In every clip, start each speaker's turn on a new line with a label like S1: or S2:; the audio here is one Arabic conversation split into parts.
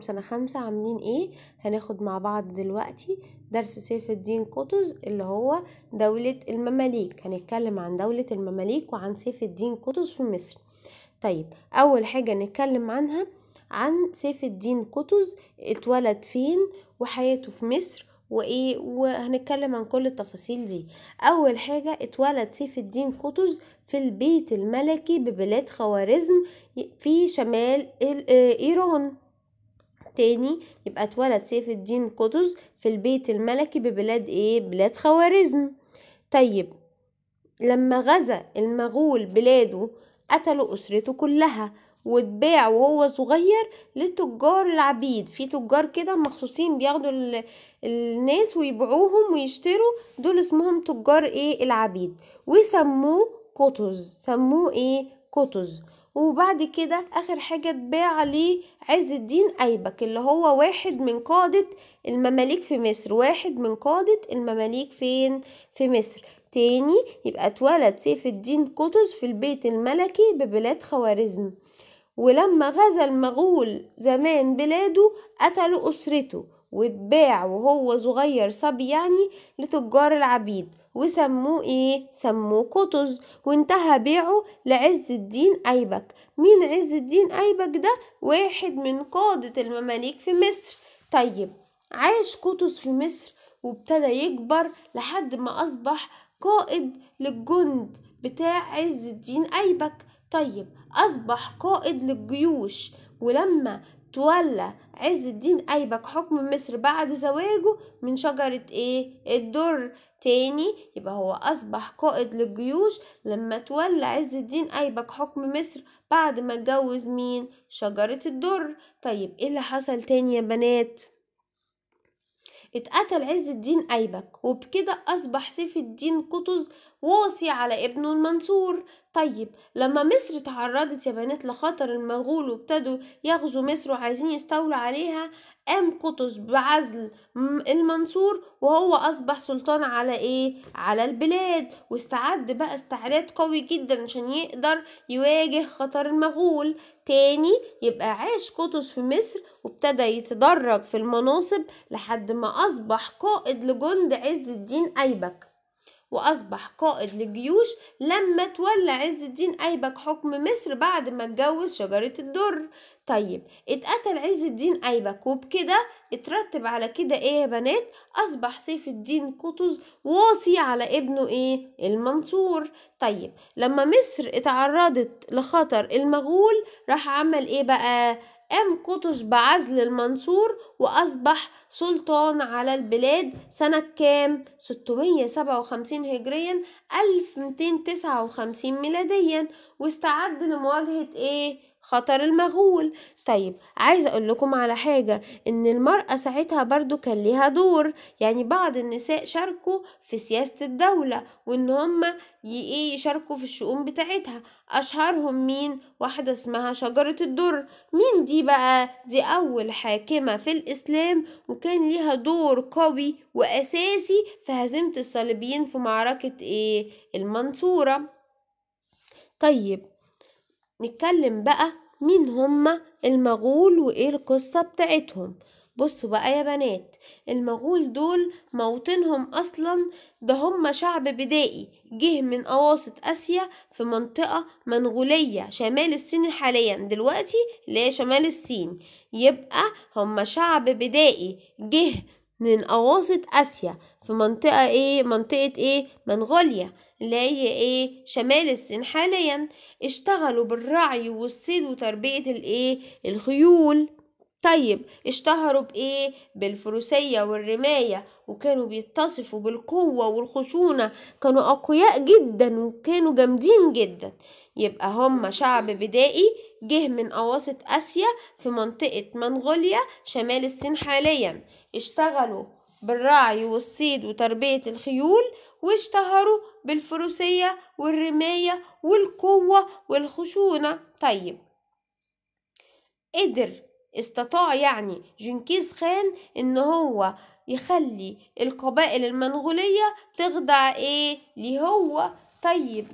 S1: سنة خمسة عاملين ايه هناخد مع بعض دلوقتي درس سيف الدين قطز اللي هو دولة المماليك هنتكلم عن دولة المماليك وعن سيف الدين قطز في مصر طيب اول حاجة نتكلم عنها عن سيف الدين قطز اتولد فين وحياته في مصر وايه وهنتكلم عن كل التفاصيل دي اول حاجة اتولد سيف الدين قطز في البيت الملكي ببلاد خوارزم في شمال آه، ايران تاني يبقى اتولد سيف الدين قطز في البيت الملكي ببلاد ايه بلاد خوارزم طيب لما غزا المغول بلاده قتلوا أسرته كلها واتباع وهو صغير للتجار العبيد في تجار كده مخصوصين بياخدوا الناس ويبيعوهم ويشتروا دول اسمهم تجار ايه العبيد وسموه قطز سموه ايه قطز وبعد كده اخر حاجة اتباع لعز الدين ايبك اللي هو واحد من قادة المماليك في مصر واحد من قادة المماليك فين في مصر تاني يبقى اتولد سيف الدين قطز في البيت الملكي ببلاد خوارزم ولما غزا المغول زمان بلاده قتلوا أسرته واتباع وهو صغير صبي يعني لتجار العبيد وسموه ايه سموه قطز وانتهى بيعه لعز الدين ايبك مين عز الدين ايبك ده واحد من قادة المماليك في مصر طيب عاش قطز في مصر وابتدى يكبر لحد ما اصبح قائد للجند بتاع عز الدين ايبك طيب اصبح قائد للجيوش ولما تولى عز الدين أيبك حكم مصر بعد زواجه من شجرة إيه؟ الدر تاني يبقى هو أصبح قائد للجيوش لما تولى عز الدين أيبك حكم مصر بعد ما اتجوز مين شجرة الدر طيب ايه اللي حصل تاني يا بنات اتقتل عز الدين أيبك وبكده أصبح سيف الدين قطز واصي على ابنه المنصور طيب لما مصر تعرضت يا بنات لخطر المغول وابتدوا يغزوا مصر وعايزين يستولوا عليها قام قطز بعزل المنصور وهو أصبح سلطان على إيه؟ على البلاد واستعد بقى استعداد قوي جدا عشان يقدر يواجه خطر المغول تاني يبقى عاش قطز في مصر وابتدى يتدرج في المناصب لحد ما أصبح قائد لجند عز الدين أيبك وأصبح قائد للجيوش لما تولى عز الدين أيبك حكم مصر بعد ما اتجوز شجرة الدر طيب اتقتل عز الدين أيبك وبكده اترتب على كده ايه يا بنات أصبح سيف الدين قطز واصي على ابنه ايه المنصور طيب لما مصر اتعرضت لخطر المغول راح عمل ايه بقى قام قطز بعزل المنصور وأصبح سلطان على البلاد سنة كام؟ 657 هجريا 1259 ميلاديا واستعد لمواجهة ايه؟ خطر المغول طيب عايزه اقول لكم على حاجه ان المراه ساعتها برضو كان ليها دور يعني بعض النساء شاركوا في سياسه الدوله وان هم ايه يشاركوا في الشؤون بتاعتها اشهرهم مين واحده اسمها شجره الدر مين دي بقى دي اول حاكمه في الاسلام وكان ليها دور قوي واساسي في هزيمه الصليبيين في معركه ايه المنصوره طيب نتكلم بقى مين هما المغول وايه القصة بتاعتهم بصوا بقى يا بنات المغول دول موطنهم اصلا ده هم شعب بدائي جه من اواسط اسيا في منطقة منغولية شمال الصين حاليا دلوقتي اللي هي شمال الصين يبقى هم شعب بدائي جه من اواسط اسيا في منطقة ايه منطقة ايه منغوليا اللي هي ايه شمال الصين حاليا اشتغلوا بالرعي والصيد وتربية الايه الخيول طيب اشتهروا بايه بالفروسية والرماية وكانوا بيتصفوا بالقوة والخشونة كانوا اقوياء جدا وكانوا جامدين جدا يبقى هم شعب بدائي جه من أواسط آسيا في منطقة منغوليا شمال الصين حاليا اشتغلوا بالرعي والصيد وتربية الخيول واشتهروا بالفروسية والرماية والقوة والخشونة طيب قدر استطاع يعني جنكيز خان ان هو يخلي القبائل المنغولية تخضع ايه ليه هو طيب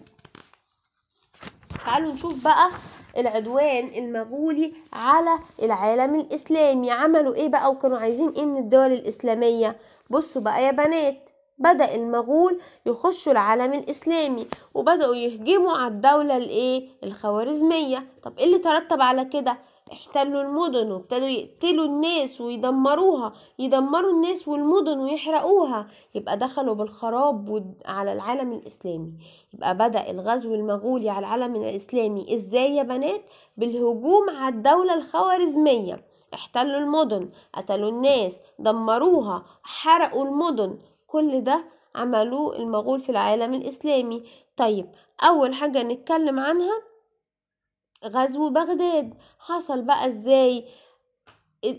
S1: تعالوا نشوف بقى العدوان المغولي على العالم الاسلامي عملوا ايه بقى وكانوا عايزين ايه من الدول الاسلامية بصوا بقى يا بنات بدأ المغول يخشوا العالم الإسلامي وبدأوا يهجموا على الدولة الإيه؟ الخوارزمية طب إيه اللي ترتب على كده؟ احتلوا المدن وابتدوا يقتلوا الناس ويدمروها يدمروا الناس والمدن ويحرقوها يبقى دخلوا بالخراب على العالم الإسلامي يبقى بدأ الغزو المغولي على العالم الإسلامي إزاي يا بنات بالهجوم على الدولة الخوارزمية احتلوا المدن قتلوا الناس دمروها حرقوا المدن كل ده عملوه المغول في العالم الإسلامي طيب أول حاجة نتكلم عنها غزو بغداد حصل بقى ازاي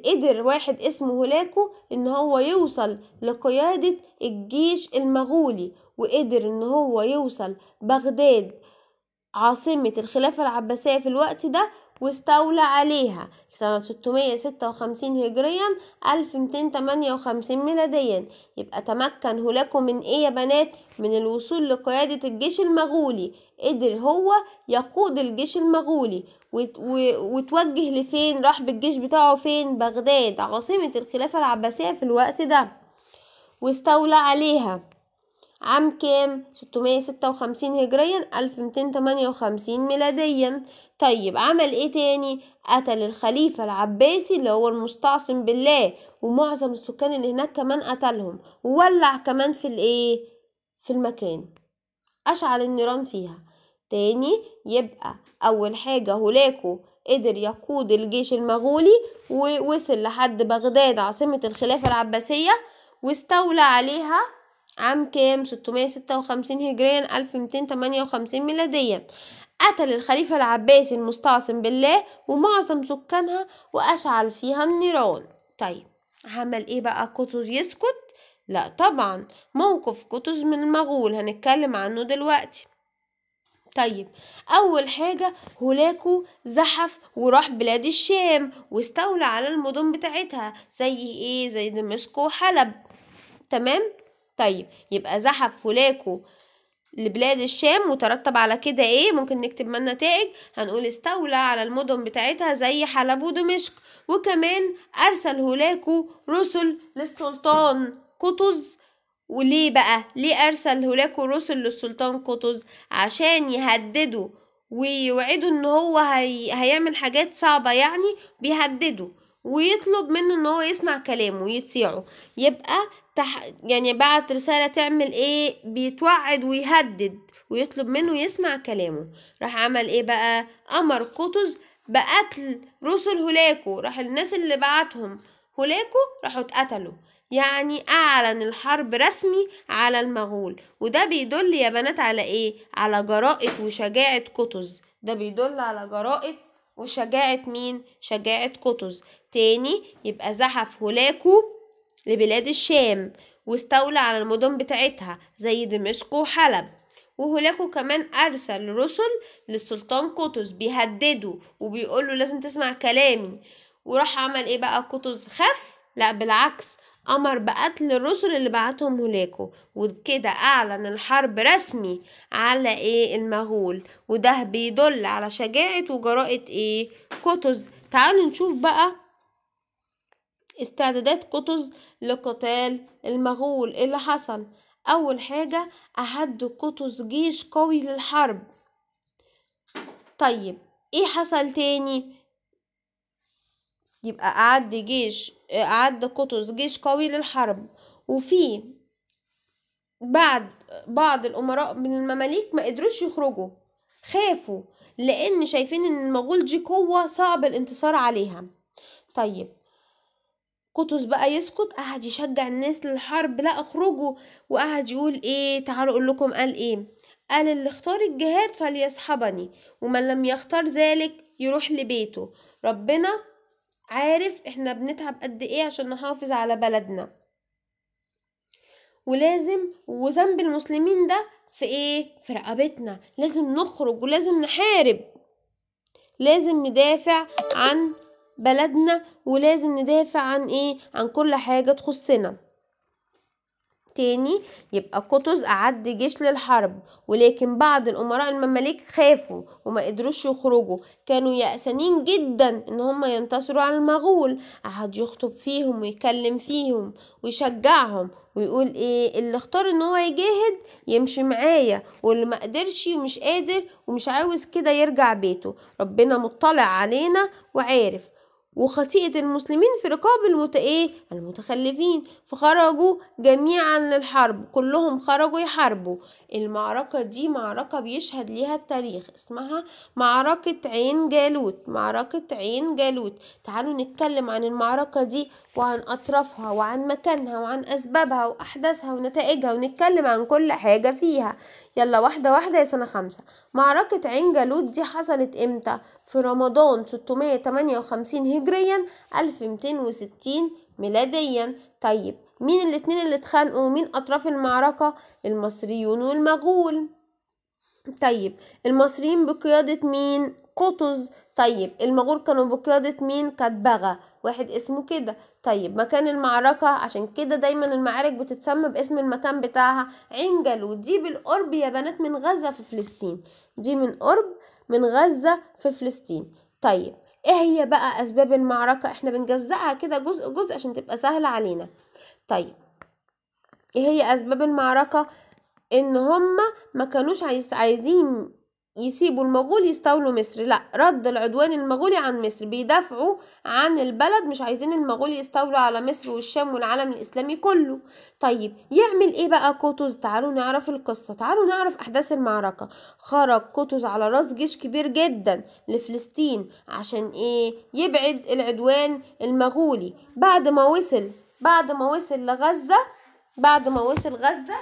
S1: قدر واحد اسمه هولاكو ان هو يوصل لقيادة الجيش المغولي وقدر ان هو يوصل بغداد عاصمة الخلافة العباسية في الوقت ده واستولى عليها سنة 656 هجريا 1258 ميلاديا يبقى تمكن هولاكو من ايه يا بنات من الوصول لقيادة الجيش المغولي قدر هو يقود الجيش المغولي وتوجه لفين راح بالجيش بتاعه فين بغداد عاصمة الخلافة العباسية في الوقت ده واستولى عليها عام كام 656 هجريا 1258 ميلاديا طيب عمل ايه تاني قتل الخليفة العباسي اللي هو المستعصم بالله ومعظم السكان اللي هناك كمان قتلهم وولع كمان في الايه في المكان اشعل النيران فيها تاني يبقى اول حاجة هولاكو قدر يقود الجيش المغولي ووصل لحد بغداد عاصمة الخلافة العباسية واستولى عليها عام كام 656 هجريا 1258 ميلاديا قتل الخليفة العباسي المستعصم بالله ومعظم سكانها وأشعل فيها النيران طيب عمل ايه بقى قطز يسكت لا طبعا موقف قطز من المغول هنتكلم عنه دلوقتي طيب أول حاجة هولاكو زحف وراح بلاد الشام واستولى على المدن بتاعتها زي ايه زي دمشق وحلب تمام طيب يبقى زحف فولاكو لبلاد الشام وترتب على كده ايه ممكن نكتب من نتائج هنقول استولى على المدن بتاعتها زي حلب ودمشق وكمان ارسل هولاكو رسل للسلطان قطز وليه بقى ليه ارسل هولاكو رسل للسلطان قطز عشان يهدده ويوعده ان هو هي... هيعمل حاجات صعبه يعني بيهدده ويطلب منه ان هو يسمع كلامه ويطيعه يبقى تح... يعني بعت رسالة تعمل ايه بيتوعد ويهدد ويطلب منه يسمع كلامه راح عمل ايه بقى امر قطز بقتل رسل هولاكو راح الناس اللي بعتهم هولاكو راحوا اتقتلوا يعني أعلن الحرب رسمي على المغول وده بيدل يا بنات على إيه؟ على جرأة وشجاعة قطز ده بيدل على جرأة وشجاعة مين؟ شجاعة قطز تاني يبقى زحف هولاكو لبلاد الشام واستولى على المدن بتاعتها زي دمشق وحلب وهولاكو كمان أرسل رسل للسلطان قطز بيهدده وبيقوله لازم تسمع كلامي وراح عمل ايه بقى قطز خف لا بالعكس أمر بقتل الرسل اللي بعتهم هناكو وبكده أعلن الحرب رسمي على إيه المغول وده بيدل على شجاعة وجراءة إيه قطز تعالوا نشوف بقى استعدادات قطز لقتال المغول إيه اللي حصل أول حاجة أحد قطز جيش قوي للحرب طيب إيه حصل تاني يبقى أعد جيش أعد قطز جيش قوي للحرب وفي بعد بعض الأمراء من المماليك ما قدروش يخرجوا خافوا لأن شايفين إن المغول دي قوة صعب الانتصار عليها طيب قطز بقى يسكت قعد يشجع الناس للحرب لا اخرجوا وقعد يقول ايه تعالوا اقول لكم قال ايه قال اللي اختار الجهاد فليصحبني ومن لم يختار ذلك يروح لبيته ربنا عارف احنا بنتعب قد ايه عشان نحافظ على بلدنا ولازم وذنب المسلمين ده في ايه في رقبتنا لازم نخرج ولازم نحارب لازم ندافع عن بلدنا ولازم ندافع عن ايه عن كل حاجة تخصنا تاني يبقى قطز أعد جيش للحرب ولكن بعض الأمراء المماليك خافوا وما قدروش يخرجوا كانوا يأسنين جدا إن هم ينتصروا على المغول أحد يخطب فيهم ويكلم فيهم ويشجعهم ويقول ايه اللي اختار ان هو يجاهد يمشي معايا واللي ما قدرش ومش قادر ومش عاوز كده يرجع بيته ربنا مطلع علينا وعارف وخطيئة المسلمين في رقاب المت... إيه؟ المتخلفين فخرجوا جميعا للحرب كلهم خرجوا يحاربوا المعركة دي معركة بيشهد ليها التاريخ اسمها معركة عين جالوت معركة عين جالوت تعالوا نتكلم عن المعركة دي وعن أطرافها وعن مكانها وعن أسبابها وأحداثها ونتائجها ونتكلم عن كل حاجة فيها يلا واحدة واحدة يا سنة خمسة معركة عين جالوت دي حصلت امتى؟ في رمضان 658 هجريا 1260 ميلاديا طيب مين الاتنين اللي اتخانقوا مين أطراف المعركة؟ المصريون والمغول طيب المصريين بقيادة مين؟ قطز طيب المغول كانوا بقيادة مين كتبغى واحد اسمه كده طيب مكان المعركة عشان كده دايما المعارك بتتسمى باسم المكان بتاعها عين جالوت دي بالقرب يا بنات من غزة في فلسطين دي من قرب من غزة في فلسطين طيب ايه هي بقى اسباب المعركة احنا بنجزأها كده جزء جزء عشان تبقى سهلة علينا طيب ايه هي اسباب المعركة ان هما ما كانوش عايز عايزين يسيبوا المغول يستولوا مصر لا رد العدوان المغولي عن مصر بيدافعوا عن البلد مش عايزين المغول يستولوا على مصر والشام والعالم الاسلامي كله طيب يعمل ايه بقى قطز تعالوا نعرف القصه تعالوا نعرف احداث المعركه خرج قطز على راس جيش كبير جدا لفلسطين عشان ايه يبعد العدوان المغولي بعد ما وصل بعد ما وصل لغزه بعد ما وصل غزه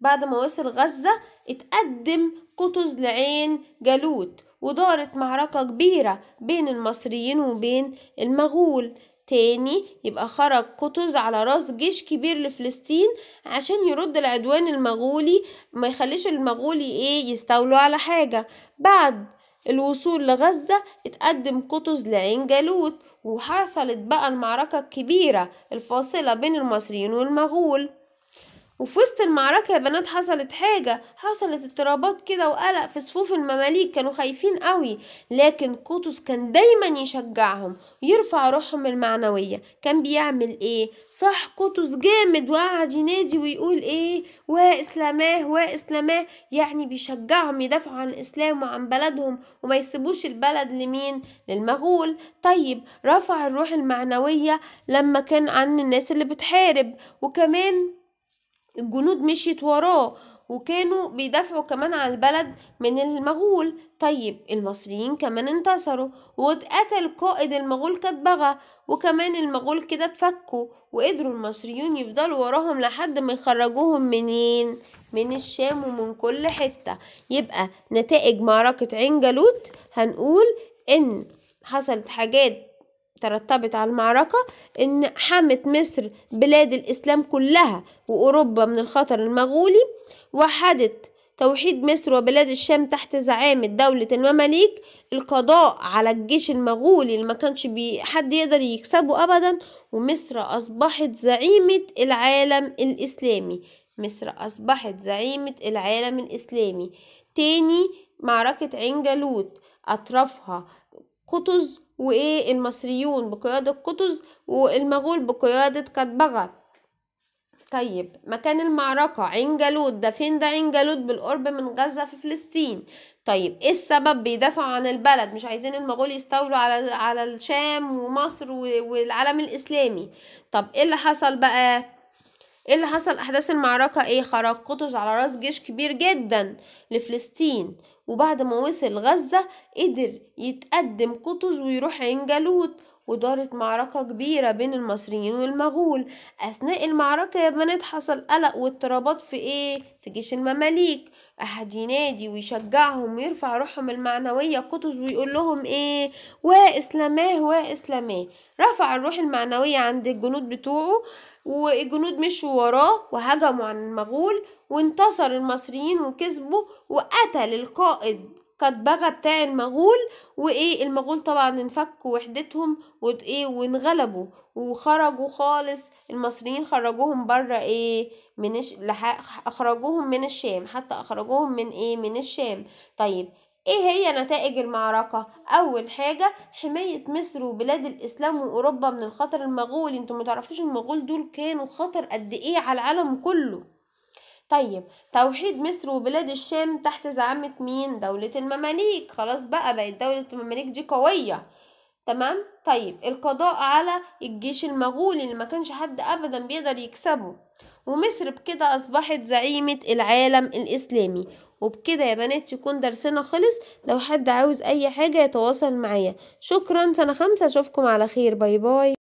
S1: بعد ما وصل غزة اتقدم قطز لعين جالوت ودارت معركة كبيرة بين المصريين وبين المغول تاني يبقى خرج قطز على راس جيش كبير لفلسطين عشان يرد العدوان المغولي ما يخليش المغولي ايه يستولوا على حاجة بعد الوصول لغزة اتقدم قطز لعين جالوت وحصلت بقى المعركة الكبيرة الفاصلة بين المصريين والمغول وفي وسط المعركة يا بنات حصلت حاجة حصلت اضطرابات كده وقلق في صفوف المماليك كانوا خايفين قوي لكن قطز كان دايما يشجعهم ويرفع روحهم المعنوية كان بيعمل ايه صح قطز جامد وقعد ينادي ويقول ايه واسلاماه واسلاماه يعني بيشجعهم يدافعوا عن الاسلام وعن بلدهم وما يسيبوش البلد لمين للمغول طيب رفع الروح المعنوية لما كان عن الناس اللي بتحارب وكمان الجنود مشيت وراه وكانوا بيدافعوا كمان عن البلد من المغول طيب المصريين كمان انتصروا واتقتل قائد المغول كتبغى وكمان المغول كده اتفكوا وقدروا المصريون يفضلوا وراهم لحد ما يخرجوهم منين من الشام ومن كل حتة يبقى نتائج معركة عين جالوت هنقول ان حصلت حاجات ترتبت على المعركة إن حمت مصر بلاد الإسلام كلها وأوروبا من الخطر المغولي وحدت توحيد مصر وبلاد الشام تحت زعامة دولة المماليك القضاء على الجيش المغولي اللي ما كانش حد يقدر يكسبه أبدا ومصر أصبحت زعيمة العالم الإسلامي مصر أصبحت زعيمة العالم الإسلامي تاني معركة عين جالوت أطرافها قطز وإيه المصريون بقيادة قطز والمغول بقيادة كتبغة طيب مكان المعركة عين جالوت ده فين ده عين جالوت بالقرب من غزة في فلسطين طيب ايه السبب بيدافع عن البلد مش عايزين المغول يستولوا على على الشام ومصر والعالم الاسلامي طب ايه اللي حصل بقى ايه اللي حصل احداث المعركه ايه خرج قطز على راس جيش كبير جدا لفلسطين وبعد ما وصل غزة قدر يتقدم قطز ويروح عين جالوت ودارت معركة كبيرة بين المصريين والمغول أثناء المعركة يا بنات حصل قلق واضطرابات في إيه؟ في جيش المماليك أحد ينادي ويشجعهم ويرفع روحهم المعنوية قطز ويقول لهم إيه؟ وإسلاماه وإسلاماه رفع الروح المعنوية عند الجنود بتوعه والجنود مشوا وراه وهجموا عن المغول وانتصر المصريين وكسبوا وقتل القائد قد بغى بتاع المغول وايه المغول طبعا انفكوا وحدتهم وايه وانغلبوا وخرجوا خالص المصريين خرجوهم بره ايه من الش... لح... اخرجوهم من الشام حتى اخرجوهم من ايه من الشام طيب ايه هي نتائج المعركة اول حاجة حماية مصر وبلاد الاسلام واوروبا من الخطر المغولي انتوا متعرفوش المغول دول كانوا خطر قد ايه على العالم كله طيب توحيد مصر وبلاد الشام تحت زعامة مين دولة المماليك خلاص بقى بقت دولة المماليك دي قوية تمام طيب القضاء على الجيش المغولي اللي ما كانش حد ابدا بيقدر يكسبه ومصر بكده اصبحت زعيمة العالم الاسلامي وبكده يا بنات يكون درسنا خلص لو حد عاوز اي حاجة يتواصل معايا شكرا سنة خمسة اشوفكم على خير باي باي